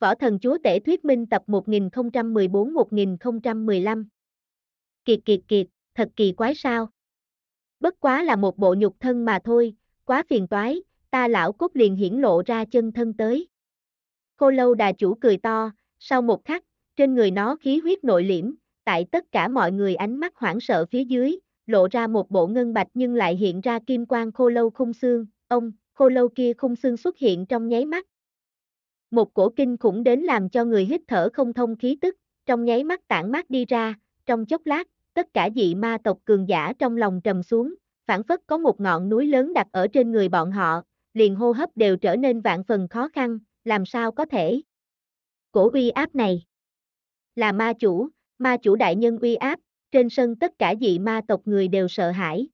Võ Thần Chúa Tể Thuyết Minh tập 1014-1015 Kiệt kiệt kiệt, thật kỳ quái sao? Bất quá là một bộ nhục thân mà thôi, quá phiền toái, ta lão cốt liền hiển lộ ra chân thân tới. Khô lâu đà chủ cười to, sau một khắc, trên người nó khí huyết nội liễm, tại tất cả mọi người ánh mắt hoảng sợ phía dưới, lộ ra một bộ ngân bạch nhưng lại hiện ra kim quang khô lâu khung xương, ông, khô lâu kia khung xương xuất hiện trong nháy mắt, một cổ kinh khủng đến làm cho người hít thở không thông khí tức, trong nháy mắt tản mát đi ra, trong chốc lát, tất cả dị ma tộc cường giả trong lòng trầm xuống, phản phất có một ngọn núi lớn đặt ở trên người bọn họ, liền hô hấp đều trở nên vạn phần khó khăn, làm sao có thể. Cổ uy áp này là ma chủ, ma chủ đại nhân uy áp, trên sân tất cả dị ma tộc người đều sợ hãi.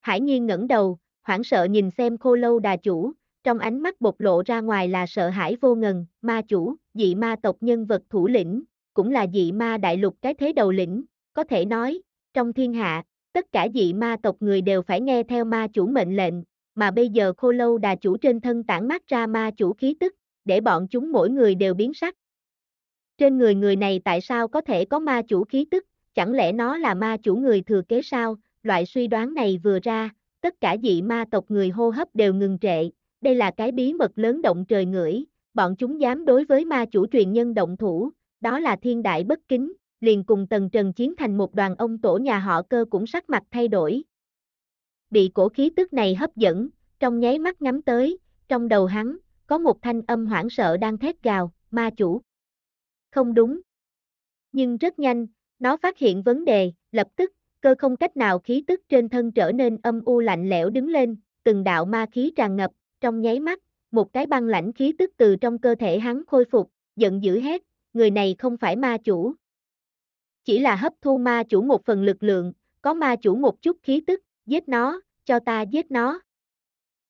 Hải nhiên ngẩng đầu, hoảng sợ nhìn xem khô lâu đà chủ, trong ánh mắt bộc lộ ra ngoài là sợ hãi vô ngần, ma chủ, dị ma tộc nhân vật thủ lĩnh, cũng là dị ma đại lục cái thế đầu lĩnh, có thể nói, trong thiên hạ, tất cả dị ma tộc người đều phải nghe theo ma chủ mệnh lệnh, mà bây giờ khô lâu đà chủ trên thân tản mát ra ma chủ khí tức, để bọn chúng mỗi người đều biến sắc. Trên người người này tại sao có thể có ma chủ khí tức, chẳng lẽ nó là ma chủ người thừa kế sao, loại suy đoán này vừa ra, tất cả dị ma tộc người hô hấp đều ngừng trệ, đây là cái bí mật lớn động trời ngửi, bọn chúng dám đối với ma chủ truyền nhân động thủ, đó là thiên đại bất kính, liền cùng tần trần chiến thành một đoàn ông tổ nhà họ cơ cũng sắc mặt thay đổi. Bị cổ khí tức này hấp dẫn, trong nháy mắt ngắm tới, trong đầu hắn, có một thanh âm hoảng sợ đang thét gào, ma chủ. Không đúng. Nhưng rất nhanh, nó phát hiện vấn đề, lập tức, cơ không cách nào khí tức trên thân trở nên âm u lạnh lẽo đứng lên, từng đạo ma khí tràn ngập, trong nháy mắt, một cái băng lãnh khí tức từ trong cơ thể hắn khôi phục, giận dữ hét, người này không phải ma chủ. Chỉ là hấp thu ma chủ một phần lực lượng, có ma chủ một chút khí tức, giết nó, cho ta giết nó.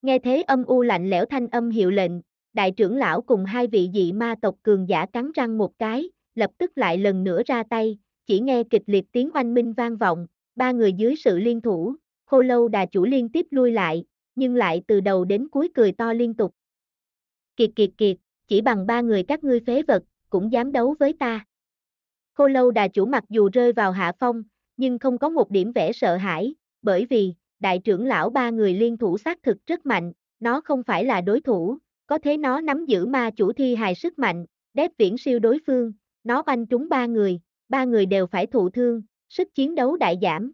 Nghe thế âm u lạnh lẽo thanh âm hiệu lệnh, đại trưởng lão cùng hai vị dị ma tộc cường giả cắn răng một cái, lập tức lại lần nữa ra tay, chỉ nghe kịch liệt tiếng oanh minh vang vọng, ba người dưới sự liên thủ, khô lâu đà chủ liên tiếp lui lại, nhưng lại từ đầu đến cuối cười to liên tục. Kiệt kiệt kiệt, chỉ bằng ba người các ngươi phế vật, cũng dám đấu với ta. Khô lâu đà chủ mặc dù rơi vào hạ phong, nhưng không có một điểm vẻ sợ hãi, bởi vì, đại trưởng lão ba người liên thủ xác thực rất mạnh, nó không phải là đối thủ, có thế nó nắm giữ ma chủ thi hài sức mạnh, đép viễn siêu đối phương, nó banh trúng ba người, ba người đều phải thụ thương, sức chiến đấu đại giảm.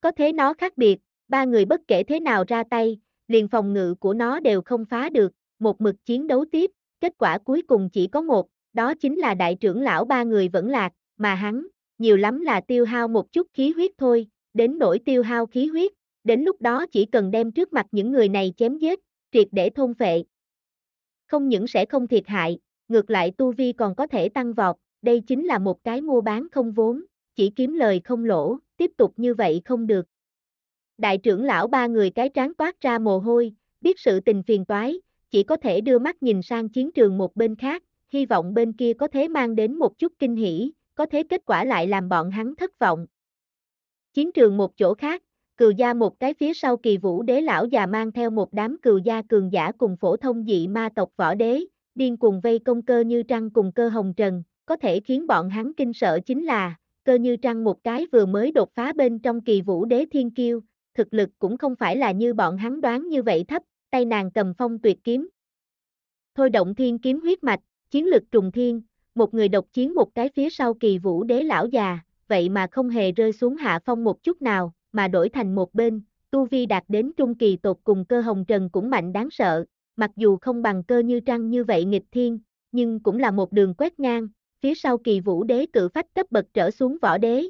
Có thế nó khác biệt, ba người bất kể thế nào ra tay, liền phòng ngự của nó đều không phá được, một mực chiến đấu tiếp, kết quả cuối cùng chỉ có một, đó chính là đại trưởng lão ba người vẫn lạc, mà hắn, nhiều lắm là tiêu hao một chút khí huyết thôi, đến nỗi tiêu hao khí huyết, đến lúc đó chỉ cần đem trước mặt những người này chém giết, triệt để thôn phệ. Không những sẽ không thiệt hại, ngược lại tu vi còn có thể tăng vọt, đây chính là một cái mua bán không vốn, chỉ kiếm lời không lỗ, tiếp tục như vậy không được. Đại trưởng lão ba người cái trán toát ra mồ hôi, biết sự tình phiền toái, chỉ có thể đưa mắt nhìn sang chiến trường một bên khác, hy vọng bên kia có thể mang đến một chút kinh hỉ, có thế kết quả lại làm bọn hắn thất vọng. Chiến trường một chỗ khác, cừu gia một cái phía sau kỳ vũ đế lão già mang theo một đám cừu gia cường giả cùng phổ thông dị ma tộc võ đế, điên cùng vây công cơ như trăng cùng cơ hồng trần, có thể khiến bọn hắn kinh sợ chính là, cơ như trăng một cái vừa mới đột phá bên trong kỳ vũ đế thiên kiêu, thực lực cũng không phải là như bọn hắn đoán như vậy thấp, tay nàng cầm phong tuyệt kiếm. Thôi động thiên kiếm huyết mạch, chiến lực trùng thiên, một người độc chiến một cái phía sau kỳ vũ đế lão già, vậy mà không hề rơi xuống hạ phong một chút nào, mà đổi thành một bên, tu vi đạt đến trung kỳ tột cùng cơ hồng trần cũng mạnh đáng sợ, mặc dù không bằng cơ như trăng như vậy nghịch thiên, nhưng cũng là một đường quét ngang, phía sau kỳ vũ đế cự phách cấp bậc trở xuống võ đế,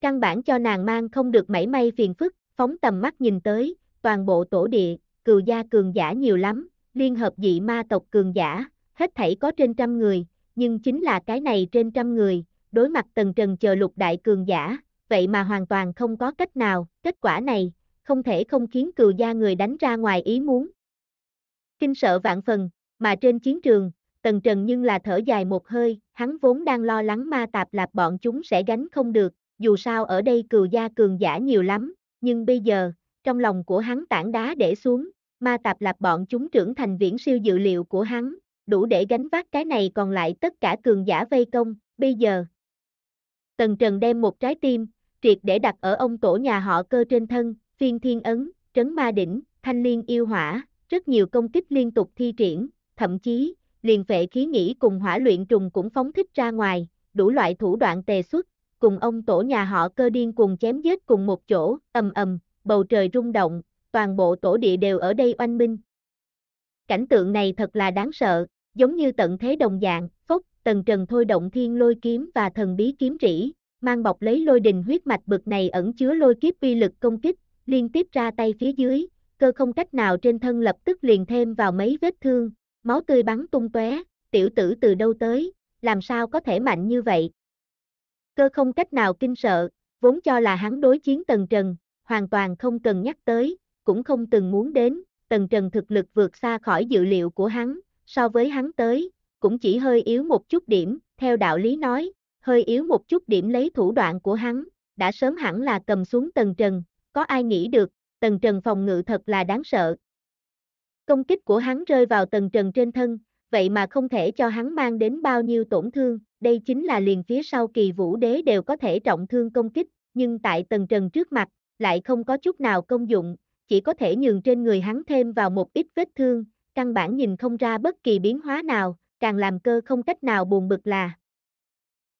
Căn bản cho nàng mang không được mảy may phiền phức, phóng tầm mắt nhìn tới, toàn bộ tổ địa, cừu gia cường giả nhiều lắm, liên hợp dị ma tộc cường giả, hết thảy có trên trăm người, nhưng chính là cái này trên trăm người, đối mặt tần trần chờ lục đại cường giả, vậy mà hoàn toàn không có cách nào, kết quả này, không thể không khiến cừu gia người đánh ra ngoài ý muốn. Kinh sợ vạn phần, mà trên chiến trường, tần trần nhưng là thở dài một hơi, hắn vốn đang lo lắng ma tạp lạp bọn chúng sẽ gánh không được, dù sao ở đây cừu gia cường giả nhiều lắm, nhưng bây giờ, trong lòng của hắn tảng đá để xuống, ma tạp lạp bọn chúng trưởng thành viễn siêu dự liệu của hắn, đủ để gánh vác cái này còn lại tất cả cường giả vây công, bây giờ. Tần Trần đem một trái tim, triệt để đặt ở ông tổ nhà họ cơ trên thân, phiên thiên ấn, trấn ma đỉnh, thanh liên yêu hỏa, rất nhiều công kích liên tục thi triển, thậm chí, liền vệ khí nghĩ cùng hỏa luyện trùng cũng phóng thích ra ngoài, đủ loại thủ đoạn tề xuất, cùng ông tổ nhà họ cơ điên cùng chém giết cùng một chỗ, ầm ầm, bầu trời rung động, toàn bộ tổ địa đều ở đây oanh minh. Cảnh tượng này thật là đáng sợ, giống như tận thế đồng dạng, phốc, tần trần thôi động thiên lôi kiếm và thần bí kiếm rỉ, mang bọc lấy lôi đình huyết mạch bực này ẩn chứa lôi kiếp uy lực công kích, liên tiếp ra tay phía dưới, cơ không cách nào trên thân lập tức liền thêm vào mấy vết thương, máu tươi bắn tung tóe, tiểu tử từ đâu tới, làm sao có thể mạnh như vậy cơ không cách nào kinh sợ, vốn cho là hắn đối chiến Tần Trần, hoàn toàn không cần nhắc tới, cũng không từng muốn đến, Tần Trần thực lực vượt xa khỏi dự liệu của hắn, so với hắn tới, cũng chỉ hơi yếu một chút điểm, theo đạo lý nói, hơi yếu một chút điểm lấy thủ đoạn của hắn, đã sớm hẳn là cầm xuống Tần Trần, có ai nghĩ được, Tần Trần phòng ngự thật là đáng sợ. Công kích của hắn rơi vào Tần Trần trên thân, vậy mà không thể cho hắn mang đến bao nhiêu tổn thương, đây chính là liền phía sau kỳ vũ đế đều có thể trọng thương công kích, nhưng tại tầng trần trước mặt, lại không có chút nào công dụng, chỉ có thể nhường trên người hắn thêm vào một ít vết thương, căn bản nhìn không ra bất kỳ biến hóa nào, càng làm cơ không cách nào buồn bực là.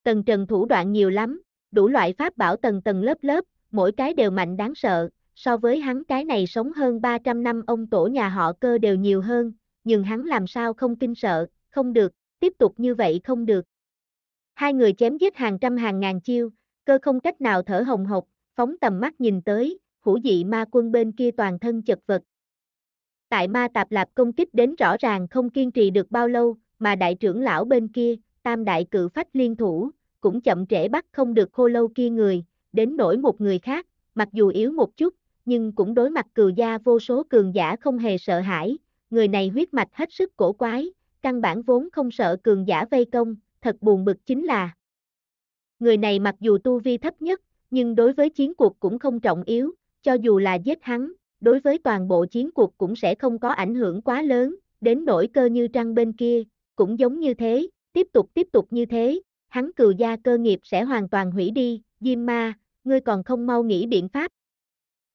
Tần trần thủ đoạn nhiều lắm, đủ loại pháp bảo tầng tầng lớp lớp, mỗi cái đều mạnh đáng sợ, so với hắn cái này sống hơn 300 năm ông tổ nhà họ cơ đều nhiều hơn, nhưng hắn làm sao không kinh sợ, không được, tiếp tục như vậy không được. Hai người chém giết hàng trăm hàng ngàn chiêu, cơ không cách nào thở hồng hộc, phóng tầm mắt nhìn tới, hủ dị ma quân bên kia toàn thân chật vật. Tại ma tạp lạp công kích đến rõ ràng không kiên trì được bao lâu, mà đại trưởng lão bên kia, tam đại cự phách liên thủ, cũng chậm trễ bắt không được khô lâu kia người, đến nổi một người khác, mặc dù yếu một chút, nhưng cũng đối mặt cừu gia vô số cường giả không hề sợ hãi, người này huyết mạch hết sức cổ quái, căn bản vốn không sợ cường giả vây công, thật buồn bực chính là. Người này mặc dù tu vi thấp nhất, nhưng đối với chiến cuộc cũng không trọng yếu, cho dù là giết hắn, đối với toàn bộ chiến cuộc cũng sẽ không có ảnh hưởng quá lớn, đến nỗi cơ như trăng bên kia, cũng giống như thế, tiếp tục tiếp tục như thế, hắn cừu gia cơ nghiệp sẽ hoàn toàn hủy đi, Diêm Ma, ngươi còn không mau nghĩ biện pháp,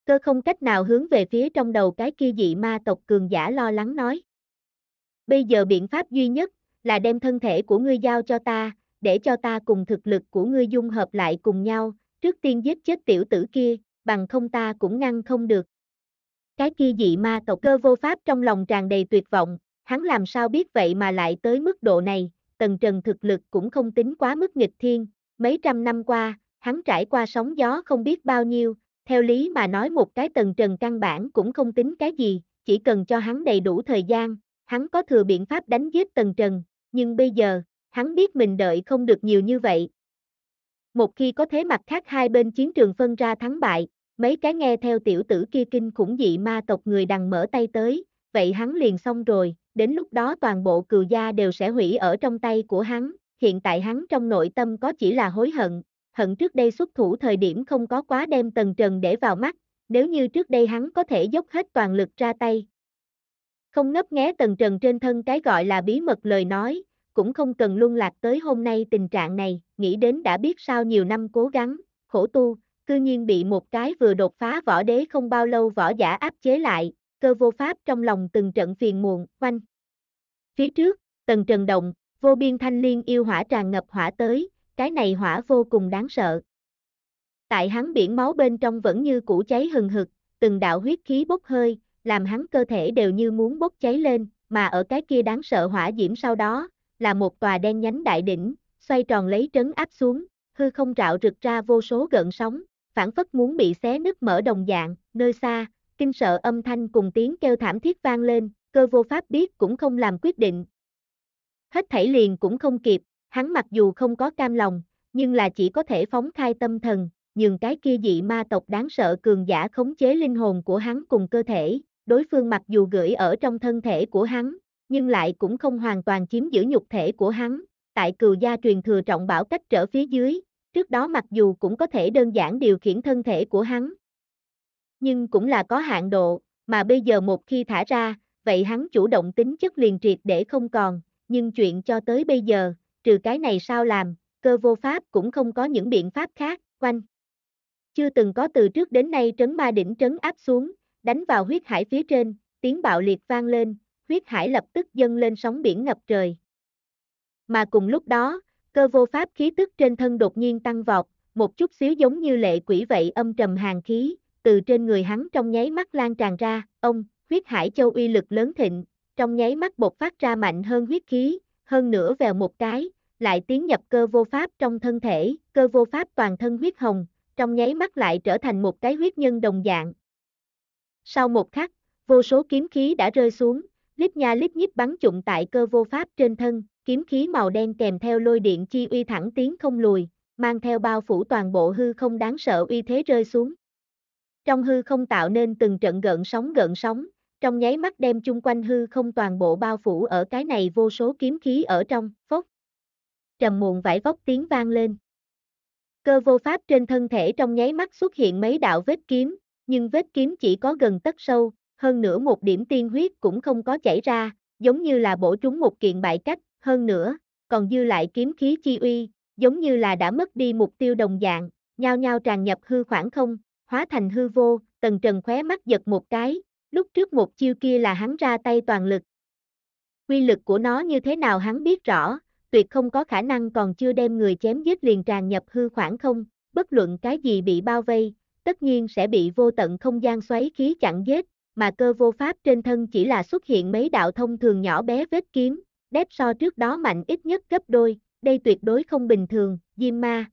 Cơ không cách nào hướng về phía trong đầu cái kia dị ma tộc cường giả lo lắng nói. Bây giờ biện pháp duy nhất là đem thân thể của ngươi giao cho ta, để cho ta cùng thực lực của ngươi dung hợp lại cùng nhau, trước tiên giết chết tiểu tử kia, bằng không ta cũng ngăn không được. Cái kia dị ma tộc cơ vô pháp trong lòng tràn đầy tuyệt vọng, hắn làm sao biết vậy mà lại tới mức độ này, tần trần thực lực cũng không tính quá mức nghịch thiên, mấy trăm năm qua, hắn trải qua sóng gió không biết bao nhiêu, theo lý mà nói một cái tầng trần căn bản cũng không tính cái gì, chỉ cần cho hắn đầy đủ thời gian, hắn có thừa biện pháp đánh giết tầng trần, nhưng bây giờ, hắn biết mình đợi không được nhiều như vậy. Một khi có thế mặt khác hai bên chiến trường phân ra thắng bại, mấy cái nghe theo tiểu tử kia kinh khủng dị ma tộc người đằng mở tay tới, vậy hắn liền xong rồi, đến lúc đó toàn bộ cừu gia đều sẽ hủy ở trong tay của hắn, hiện tại hắn trong nội tâm có chỉ là hối hận, hận trước đây xuất thủ thời điểm không có quá đem tần trần để vào mắt, nếu như trước đây hắn có thể dốc hết toàn lực ra tay. Không ngấp nghé tần trần trên thân cái gọi là bí mật lời nói, cũng không cần luân lạc tới hôm nay tình trạng này, nghĩ đến đã biết sao nhiều năm cố gắng, khổ tu, cư nhiên bị một cái vừa đột phá võ đế không bao lâu võ giả áp chế lại, cơ vô pháp trong lòng từng trận phiền muộn, quanh. Phía trước, tần trần động, vô biên thanh liên yêu hỏa tràn ngập hỏa tới, cái này hỏa vô cùng đáng sợ. Tại hắn biển máu bên trong vẫn như củ cháy hừng hực, từng đạo huyết khí bốc hơi, làm hắn cơ thể đều như muốn bốc cháy lên, mà ở cái kia đáng sợ hỏa diễm sau đó, là một tòa đen nhánh đại đỉnh, xoay tròn lấy trấn áp xuống, hư không rạo rực ra vô số gợn sóng, phản phất muốn bị xé nứt mở đồng dạng, nơi xa, kinh sợ âm thanh cùng tiếng kêu thảm thiết vang lên, cơ vô pháp biết cũng không làm quyết định. Hết thảy liền cũng không kịp, hắn mặc dù không có cam lòng, nhưng là chỉ có thể phóng khai tâm thần, Nhưng cái kia dị ma tộc đáng sợ cường giả khống chế linh hồn của hắn cùng cơ thể, đối phương mặc dù gửi ở trong thân thể của hắn, nhưng lại cũng không hoàn toàn chiếm giữ nhục thể của hắn, tại cừu gia truyền thừa trọng bảo cách trở phía dưới, trước đó mặc dù cũng có thể đơn giản điều khiển thân thể của hắn, nhưng cũng là có hạn độ, mà bây giờ một khi thả ra, vậy hắn chủ động tính chất liền triệt để không còn, nhưng chuyện cho tới bây giờ, trừ cái này sao làm, cơ vô pháp cũng không có những biện pháp khác, quanh. Chưa từng có từ trước đến nay trấn ma đỉnh trấn áp xuống, đánh vào huyết hải phía trên, tiếng bạo liệt vang lên, huyết hải lập tức dâng lên sóng biển ngập trời. Mà cùng lúc đó, cơ vô pháp khí tức trên thân đột nhiên tăng vọt, một chút xíu giống như lệ quỷ vậy âm trầm hàng khí, từ trên người hắn trong nháy mắt lan tràn ra, ông, huyết hải châu uy lực lớn thịnh, trong nháy mắt bột phát ra mạnh hơn huyết khí, hơn nữa vèo một cái, lại tiến nhập cơ vô pháp trong thân thể, cơ vô pháp toàn thân huyết hồng, trong nháy mắt lại trở thành một cái huyết nhân đồng dạng. Sau một khắc, vô số kiếm khí đã rơi xuống, lít nha lít nhíp bắn trụng tại cơ vô pháp trên thân, kiếm khí màu đen kèm theo lôi điện chi uy thẳng tiến không lùi, mang theo bao phủ toàn bộ hư không đáng sợ uy thế rơi xuống. Trong hư không tạo nên từng trận gợn sóng gợn sóng, trong nháy mắt đem chung quanh hư không toàn bộ bao phủ ở cái này vô số kiếm khí ở trong, phốc. Trầm muộn vải vóc tiếng vang lên. Cơ vô pháp trên thân thể trong nháy mắt xuất hiện mấy đạo vết kiếm, nhưng vết kiếm chỉ có gần tất sâu, hơn nữa một điểm tiên huyết cũng không có chảy ra, giống như là bổ trúng một kiện bại cách, hơn nữa, còn dư lại kiếm khí chi uy, giống như là đã mất đi mục tiêu đồng dạng, nhao nhao tràn nhập hư khoảng không, hóa thành hư vô, tần trần khóe mắt giật một cái, Lúc trước một chiêu kia là hắn ra tay toàn lực. Quy lực của nó như thế nào hắn biết rõ, tuyệt không có khả năng còn chưa đem người chém giết liền tràn nhập hư khoảng không, bất luận cái gì bị bao vây, tất nhiên sẽ bị vô tận không gian xoáy khí chặn giết, mà cơ vô pháp trên thân chỉ là xuất hiện mấy đạo thông thường nhỏ bé vết kiếm, đép so trước đó mạnh ít nhất gấp đôi, đây tuyệt đối không bình thường, Diêm Ma.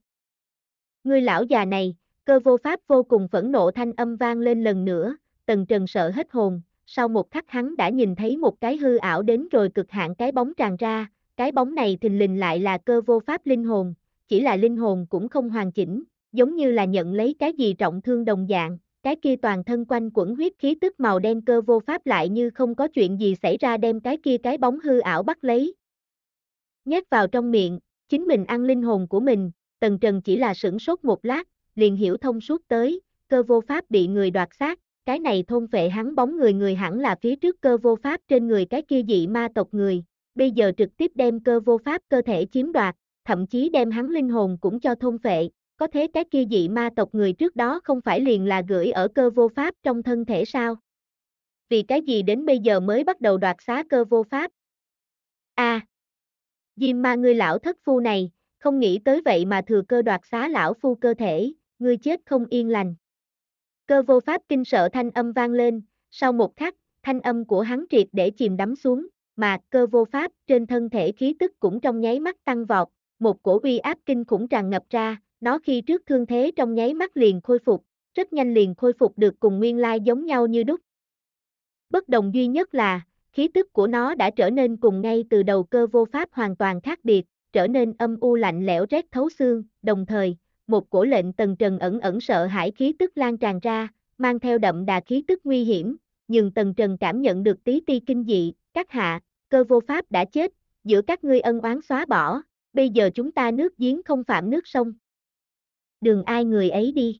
người lão già này, cơ vô pháp vô cùng phẫn nộ thanh âm vang lên lần nữa, tần trần sợ hết hồn, sau một khắc hắn đã nhìn thấy một cái hư ảo đến rồi cực hạn cái bóng tràn ra, cái bóng này thình lình lại là cơ vô pháp linh hồn, chỉ là linh hồn cũng không hoàn chỉnh, giống như là nhận lấy cái gì trọng thương đồng dạng, cái kia toàn thân quanh quẩn huyết khí tức màu đen cơ vô pháp lại như không có chuyện gì xảy ra đem cái kia cái bóng hư ảo bắt lấy. Nhét vào trong miệng, chính mình ăn linh hồn của mình, tần trần chỉ là sửng sốt một lát, liền hiểu thông suốt tới, cơ vô pháp bị người đoạt xác, cái này thôn vệ hắn bóng người người hẳn là phía trước cơ vô pháp trên người cái kia dị ma tộc người, bây giờ trực tiếp đem cơ vô pháp cơ thể chiếm đoạt, thậm chí đem hắn linh hồn cũng cho thôn vệ, có thế cái kia dị ma tộc người trước đó không phải liền là gửi ở cơ vô pháp trong thân thể sao? Vì cái gì đến bây giờ mới bắt đầu đoạt xá cơ vô pháp? a à, Diêm ma người lão thất phu này, không nghĩ tới vậy mà thừa cơ đoạt xá lão phu cơ thể, người chết không yên lành. Cơ vô pháp kinh sợ thanh âm vang lên, sau một khắc, thanh âm của hắn triệt để chìm đắm xuống, mà cơ vô pháp trên thân thể khí tức cũng trong nháy mắt tăng vọt, một cổ uy áp kinh khủng tràn ngập ra, nó khi trước thương thế trong nháy mắt liền khôi phục, rất nhanh liền khôi phục được cùng nguyên lai giống nhau như đúc. Bất đồng duy nhất là, khí tức của nó đã trở nên cùng ngay từ đầu cơ vô pháp hoàn toàn khác biệt, trở nên âm u lạnh lẽo rét thấu xương, đồng thời, một cổ lệnh tần trần ẩn ẩn sợ hãi khí tức lan tràn ra, mang theo đậm đà khí tức nguy hiểm, nhưng tần trần cảm nhận được tí ti kinh dị, các hạ, cơ vô pháp đã chết, giữa các ngươi ân oán xóa bỏ, bây giờ chúng ta nước giếng không phạm nước sông. Đường ai người ấy đi.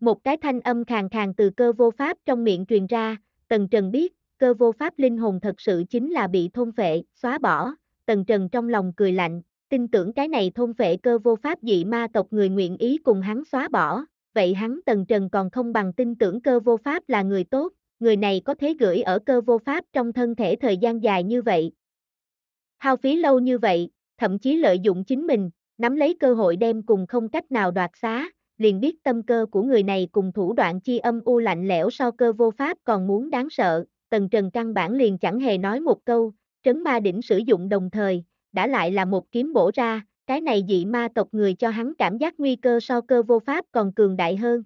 Một cái thanh âm khàn khàn từ cơ vô pháp trong miệng truyền ra, tần trần biết, cơ vô pháp linh hồn thật sự chính là bị thôn phệ, xóa bỏ, tần trần trong lòng cười lạnh, tin tưởng cái này thôn vệ cơ vô pháp dị ma tộc người nguyện ý cùng hắn xóa bỏ, vậy hắn tần trần còn không bằng tin tưởng cơ vô pháp là người tốt, người này có thế gửi ở cơ vô pháp trong thân thể thời gian dài như vậy. Hao phí lâu như vậy, thậm chí lợi dụng chính mình, nắm lấy cơ hội đem cùng không cách nào đoạt xá, liền biết tâm cơ của người này cùng thủ đoạn chi âm u lạnh lẽo so cơ vô pháp còn muốn đáng sợ, tần trần căn bản liền chẳng hề nói một câu, trấn ma đỉnh sử dụng đồng thời, đã lại là một kiếm bổ ra, cái này dị ma tộc người cho hắn cảm giác nguy cơ so cơ vô pháp còn cường đại hơn.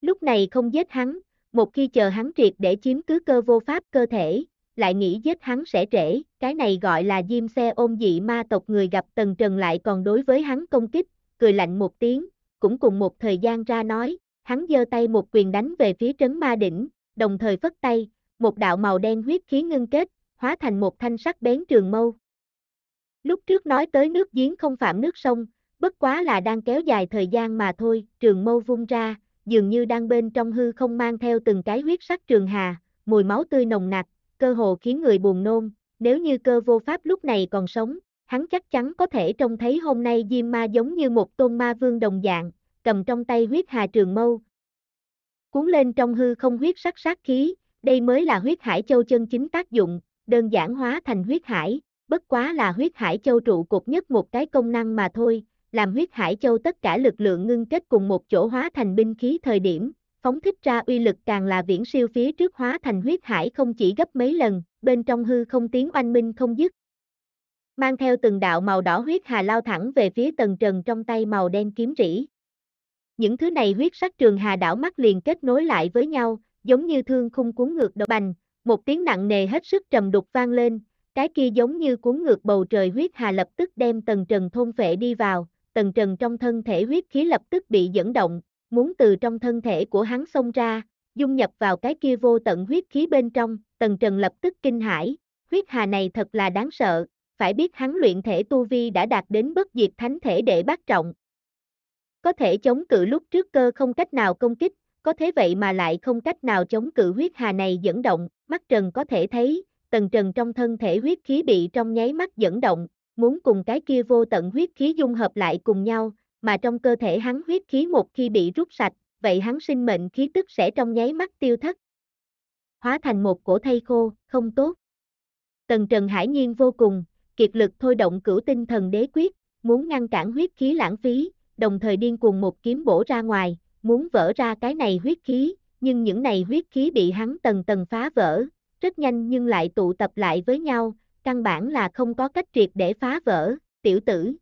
Lúc này không giết hắn, một khi chờ hắn triệt để chiếm cứ cơ vô pháp cơ thể, lại nghĩ giết hắn sẽ trễ, cái này gọi là diêm xe ôm dị ma tộc người gặp Tần Trần lại còn đối với hắn công kích, cười lạnh một tiếng, cũng cùng một thời gian ra nói, hắn giơ tay một quyền đánh về phía trấn ma đỉnh, đồng thời phất tay, một đạo màu đen huyết khí ngưng kết, hóa thành một thanh sắc bén trường mâu. Lúc trước nói tới nước giếng không phạm nước sông, bất quá là đang kéo dài thời gian mà thôi, trường mâu vung ra, dường như đang bên trong hư không mang theo từng cái huyết sắc trường hà, mùi máu tươi nồng nặc, cơ hồ khiến người buồn nôn, nếu như cơ vô pháp lúc này còn sống, hắn chắc chắn có thể trông thấy hôm nay Diêm Ma giống như một tôn ma vương đồng dạng, cầm trong tay huyết hà trường mâu. Cuốn lên trong hư không huyết sắc sát khí, đây mới là huyết hải châu chân chính tác dụng, đơn giản hóa thành huyết hải, bất quá là huyết hải châu trụ cột nhất một cái công năng mà thôi, làm huyết hải châu tất cả lực lượng ngưng kết cùng một chỗ hóa thành binh khí thời điểm, phóng thích ra uy lực càng là viễn siêu phía trước hóa thành huyết hải không chỉ gấp mấy lần, bên trong hư không tiếng oanh minh không dứt. Mang theo từng đạo màu đỏ huyết hà lao thẳng về phía tầng trần trong tay màu đen kiếm rỉ. Những thứ này huyết sắc trường hà đảo mắt liền kết nối lại với nhau, giống như thương khung cuốn ngược đồ bành, một tiếng nặng nề hết sức trầm đục vang lên, cái kia giống như cuốn ngược bầu trời huyết hà lập tức đem tầng trần thôn vệ đi vào, tầng trần trong thân thể huyết khí lập tức bị dẫn động, muốn từ trong thân thể của hắn xông ra, dung nhập vào cái kia vô tận huyết khí bên trong, tầng trần lập tức kinh hãi, huyết hà này thật là đáng sợ, phải biết hắn luyện thể tu vi đã đạt đến bất diệt thánh thể để bắt trọng. Có thể chống cự lúc trước cơ không cách nào công kích, có thế vậy mà lại không cách nào chống cự huyết hà này dẫn động, mắt trần có thể thấy, tần trần trong thân thể huyết khí bị trong nháy mắt dẫn động, muốn cùng cái kia vô tận huyết khí dung hợp lại cùng nhau, mà trong cơ thể hắn huyết khí một khi bị rút sạch, vậy hắn sinh mệnh khí tức sẽ trong nháy mắt tiêu thất. Hóa thành một cổ thây khô, không tốt. Tần Trần hải nhiên vô cùng, kiệt lực thôi động cửu tinh thần đế quyết, muốn ngăn cản huyết khí lãng phí, đồng thời điên cuồng một kiếm bổ ra ngoài, muốn vỡ ra cái này huyết khí, nhưng những này huyết khí bị hắn tần tần phá vỡ, rất nhanh nhưng lại tụ tập lại với nhau, căn bản là không có cách triệt để phá vỡ, tiểu tử.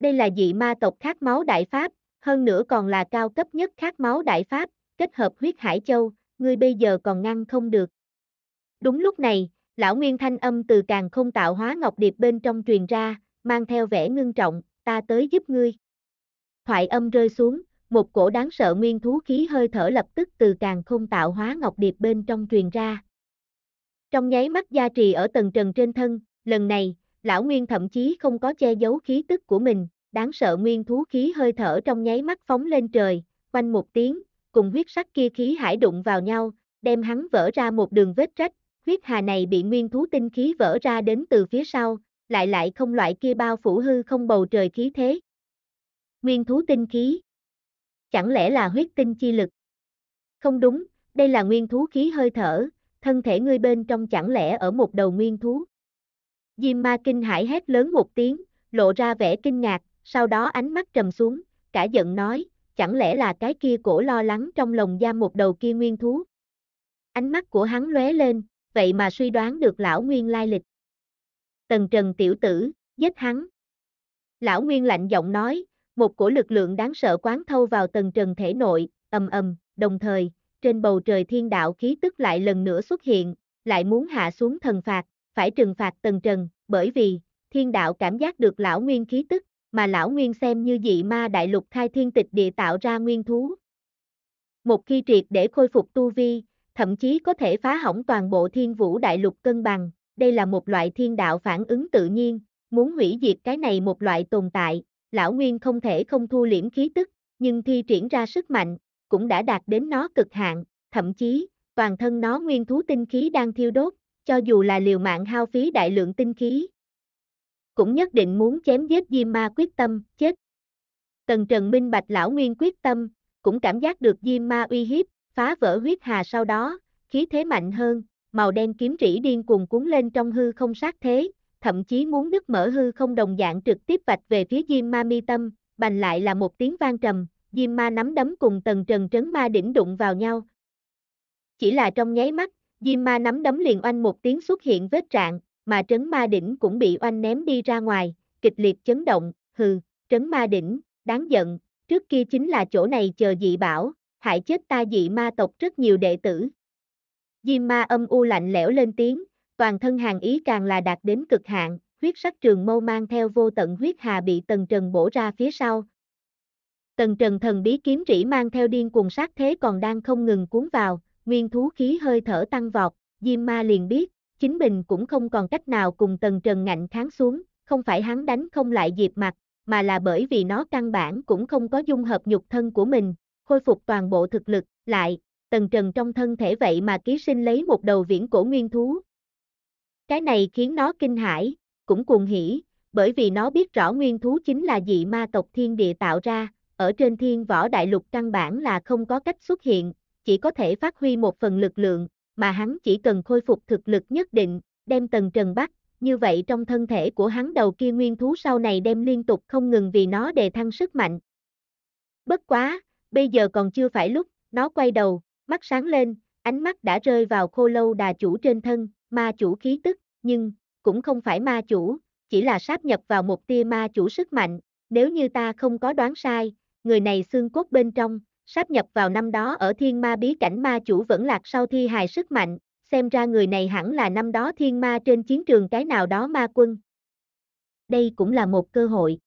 Đây là dị ma tộc khát máu đại pháp, hơn nữa còn là cao cấp nhất khát máu đại pháp, kết hợp huyết hải châu, ngươi bây giờ còn ngăn không được. Đúng lúc này, lão nguyên thanh âm từ càng không tạo hóa ngọc điệp bên trong truyền ra, mang theo vẻ ngưng trọng, ta tới giúp ngươi. Thoại âm rơi xuống, một cổ đáng sợ nguyên thú khí hơi thở lập tức từ càng không tạo hóa ngọc điệp bên trong truyền ra, trong nháy mắt gia trì ở tầng trần trên thân, lần này, lão nguyên thậm chí không có che giấu khí tức của mình, đáng sợ nguyên thú khí hơi thở trong nháy mắt phóng lên trời, quanh một tiếng, cùng huyết sắc kia khí hải đụng vào nhau, đem hắn vỡ ra một đường vết rách, huyết hà này bị nguyên thú tinh khí vỡ ra đến từ phía sau, lại lại không loại kia bao phủ hư không bầu trời khí thế. Nguyên thú tinh khí. Chẳng lẽ là huyết tinh chi lực? Không đúng, đây là nguyên thú khí hơi thở, thân thể ngươi bên trong chẳng lẽ ở một đầu nguyên thú. Diêm ma kinh hải hét lớn một tiếng, lộ ra vẻ kinh ngạc, sau đó ánh mắt trầm xuống, cả giận nói, chẳng lẽ là cái kia cổ lo lắng trong lòng giam một đầu kia nguyên thú. Ánh mắt của hắn lóe lên, vậy mà suy đoán được lão nguyên lai lịch. Tần trần tiểu tử, giết hắn. Lão nguyên lạnh giọng nói, một cổ lực lượng đáng sợ quán thâu vào tần trần thể nội, ầm ầm, đồng thời, trên bầu trời thiên đạo khí tức lại lần nữa xuất hiện, lại muốn hạ xuống thần phạt, phải trừng phạt tần trần, bởi vì, thiên đạo cảm giác được lão nguyên khí tức, mà lão nguyên xem như dị ma đại lục khai thiên tịch địa tạo ra nguyên thú. Một khi triệt để khôi phục tu vi, thậm chí có thể phá hỏng toàn bộ thiên vũ đại lục cân bằng, đây là một loại thiên đạo phản ứng tự nhiên, muốn hủy diệt cái này một loại tồn tại, lão nguyên không thể không thu liễm khí tức, nhưng thi triển ra sức mạnh, cũng đã đạt đến nó cực hạn, thậm chí, toàn thân nó nguyên thú tinh khí đang thiêu đốt, cho dù là liều mạng hao phí đại lượng tinh khí. Cũng nhất định muốn chém giết Diêm Ma quyết tâm, chết. Tần Trần Minh Bạch Lão Nguyên quyết tâm, cũng cảm giác được Diêm Ma uy hiếp, phá vỡ huyết hà sau đó, khí thế mạnh hơn, màu đen kiếm rỉ điên cuồng cuốn lên trong hư không sát thế, thậm chí muốn đứt mở hư không đồng dạng trực tiếp vạch về phía Diêm Ma mi tâm, bành lại là một tiếng vang trầm, Diêm ma nắm đấm cùng tần trần trấn ma đỉnh đụng vào nhau. Chỉ là trong nháy mắt, Diêm ma nắm đấm liền oanh một tiếng xuất hiện vết trạng, mà trấn ma đỉnh cũng bị oanh ném đi ra ngoài, kịch liệt chấn động, hừ, trấn ma đỉnh, đáng giận, trước kia chính là chỗ này chờ dị bảo, hại chết ta dị ma tộc rất nhiều đệ tử. Diêm ma âm u lạnh lẽo lên tiếng, toàn thân hàng ý càng là đạt đến cực hạn, huyết sắc trường mâu mang theo vô tận huyết hà bị tần trần bổ ra phía sau, Tần trần thần bí kiếm rỉ mang theo điên cuồng sát thế còn đang không ngừng cuốn vào, nguyên thú khí hơi thở tăng vọt, Diêm Ma liền biết, chính mình cũng không còn cách nào cùng tần trần ngạnh kháng xuống, không phải hắn đánh không lại Diệp mặt, mà là bởi vì nó căn bản cũng không có dung hợp nhục thân của mình, khôi phục toàn bộ thực lực, lại, tần trần trong thân thể vậy mà ký sinh lấy một đầu viễn cổ nguyên thú. Cái này khiến nó kinh hãi, cũng cuồng hỉ, bởi vì nó biết rõ nguyên thú chính là dị ma tộc thiên địa tạo ra, ở trên thiên võ đại lục căn bản là không có cách xuất hiện, chỉ có thể phát huy một phần lực lượng, mà hắn chỉ cần khôi phục thực lực nhất định, đem tầng trần bắt, như vậy trong thân thể của hắn đầu kia nguyên thú sau này đem liên tục không ngừng vì nó đề thăng sức mạnh. Bất quá, bây giờ còn chưa phải lúc, nó quay đầu, mắt sáng lên, ánh mắt đã rơi vào khô lâu đà chủ trên thân, ma chủ khí tức, nhưng, cũng không phải ma chủ, chỉ là sáp nhập vào một tia ma chủ sức mạnh, nếu như ta không có đoán sai, người này xương cốt bên trong, sáp nhập vào năm đó ở thiên ma bí cảnh ma chủ vẫn lạc sau thi hài sức mạnh, xem ra người này hẳn là năm đó thiên ma trên chiến trường cái nào đó ma quân. Đây cũng là một cơ hội.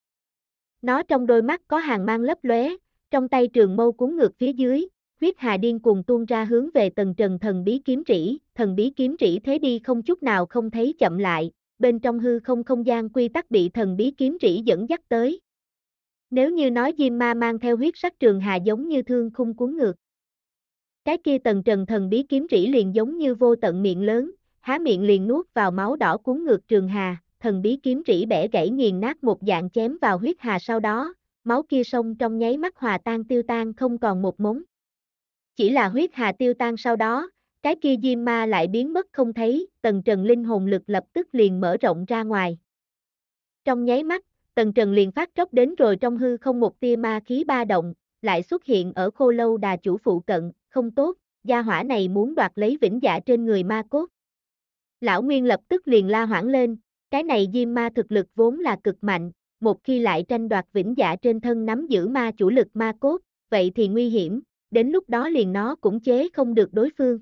Nó trong đôi mắt có hàng mang lấp lóe, trong tay trường mâu cuốn ngược phía dưới, huyết hà điên cuồng tuôn ra hướng về tầng trần thần bí kiếm trĩ, thần bí kiếm trĩ thế đi không chút nào không thấy chậm lại, bên trong hư không không gian quy tắc bị thần bí kiếm trĩ dẫn dắt tới, nếu như nói Diêm Ma mang theo huyết sắc trường hà giống như thương khung cuốn ngược. Cái kia tần trần thần bí kiếm rỉ liền giống như vô tận miệng lớn, há miệng liền nuốt vào máu đỏ cuốn ngược trường hà, thần bí kiếm rỉ bẻ gãy nghiền nát một dạng chém vào huyết hà sau đó, máu kia sông trong nháy mắt hòa tan tiêu tan không còn một mống. Chỉ là huyết hà tiêu tan sau đó, cái kia Diêm Ma lại biến mất không thấy, tần trần linh hồn lực lập tức liền mở rộng ra ngoài. Trong nháy mắt, Tần Trần liền phát tróc đến rồi trong hư không một tia ma khí ba động, lại xuất hiện ở khô lâu đà chủ phụ cận, không tốt, gia hỏa này muốn đoạt lấy vĩnh dạ trên người ma cốt. Lão Nguyên lập tức liền la hoảng lên, cái này diêm ma thực lực vốn là cực mạnh, một khi lại tranh đoạt vĩnh dạ trên thân nắm giữ ma chủ lực ma cốt, vậy thì nguy hiểm, đến lúc đó liền nó cũng chế không được đối phương.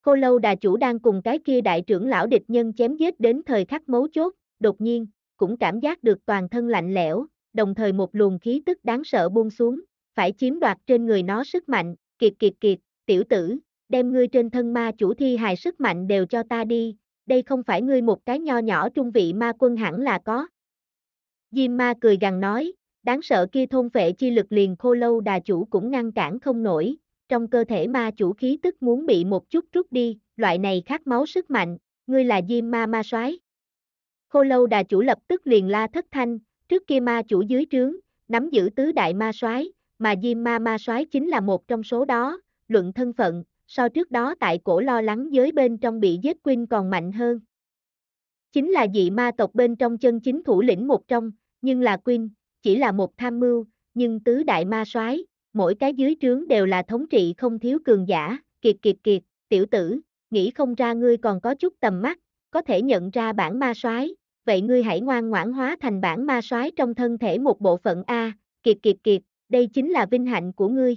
Khô lâu đà chủ đang cùng cái kia đại trưởng lão địch nhân chém giết đến thời khắc mấu chốt, đột nhiên, cũng cảm giác được toàn thân lạnh lẽo, đồng thời một luồng khí tức đáng sợ buông xuống, phải chiếm đoạt trên người nó sức mạnh, kiệt kiệt kiệt, tiểu tử, đem ngươi trên thân ma chủ thi hài sức mạnh đều cho ta đi, đây không phải ngươi một cái nho nhỏ trung vị ma quân hẳn là có. Diêm ma cười gằn nói, đáng sợ kia thôn vệ chi lực liền khô lâu đà chủ cũng ngăn cản không nổi, trong cơ thể ma chủ khí tức muốn bị một chút rút đi, loại này khát máu sức mạnh, ngươi là diêm ma ma soái Khô lâu đà chủ lập tức liền la thất thanh, trước kia ma chủ dưới trướng, nắm giữ tứ đại ma soái, mà Diêm ma ma soái chính là một trong số đó, luận thân phận, so trước đó tại cổ lo lắng giới bên trong bị giết quynh còn mạnh hơn. Chính là dị ma tộc bên trong chân chính thủ lĩnh một trong, nhưng là quynh, chỉ là một tham mưu, nhưng tứ đại ma soái, mỗi cái dưới trướng đều là thống trị không thiếu cường giả, kiệt kiệt kiệt, tiểu tử, nghĩ không ra ngươi còn có chút tầm mắt, có thể nhận ra bản ma soái, vậy ngươi hãy ngoan ngoãn hóa thành bản ma soái trong thân thể một bộ phận A, kiệt kiệt kiệt, đây chính là vinh hạnh của ngươi.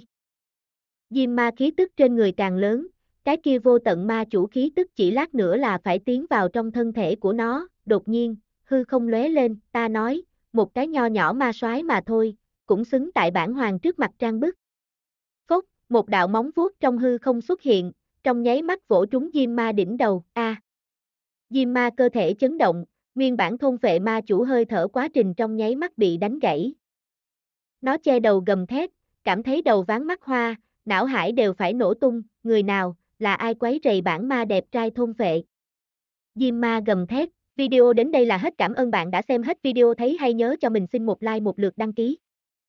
Diêm ma khí tức trên người càng lớn, cái kia vô tận ma chủ khí tức chỉ lát nữa là phải tiến vào trong thân thể của nó, đột nhiên, hư không lóe lên, ta nói, một cái nho nhỏ ma soái mà thôi, cũng xứng tại bản hoàng trước mặt trang bức. Phốc, một đạo móng vuốt trong hư không xuất hiện, trong nháy mắt vỗ trúng Diêm ma đỉnh đầu, a. À. Diêm ma cơ thể chấn động, Nguyên bản thôn vệ ma chủ hơi thở quá trình trong nháy mắt bị đánh gãy. Nó che đầu gầm thét, cảm thấy đầu ván mắt hoa, não hải đều phải nổ tung, người nào, là ai quấy rầy bản ma đẹp trai thôn vệ. Diêm ma gầm thét, video đến đây là hết cảm ơn bạn đã xem hết video thấy hay nhớ cho mình xin một like một lượt đăng ký.